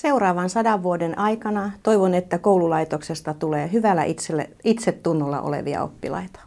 Seuraavan sadan vuoden aikana toivon, että koululaitoksesta tulee hyvällä itselle, itsetunnolla olevia oppilaita.